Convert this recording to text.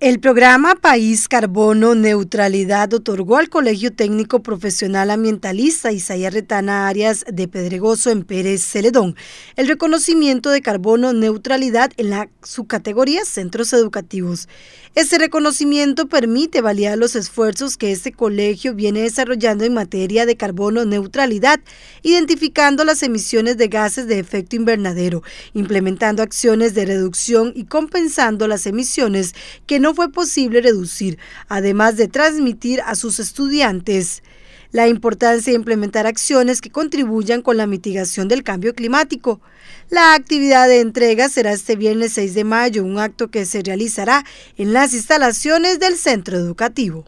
El programa País Carbono Neutralidad otorgó al Colegio Técnico Profesional Ambientalista Isaías Retana Arias de Pedregoso en Pérez Celedón el reconocimiento de Carbono Neutralidad en la subcategoría Centros Educativos. Este reconocimiento permite validar los esfuerzos que este colegio viene desarrollando en materia de carbono neutralidad, identificando las emisiones de gases de efecto invernadero, implementando acciones de reducción y compensando las emisiones que no fue posible reducir, además de transmitir a sus estudiantes la importancia de implementar acciones que contribuyan con la mitigación del cambio climático. La actividad de entrega será este viernes 6 de mayo, un acto que se realizará en las instalaciones del centro educativo.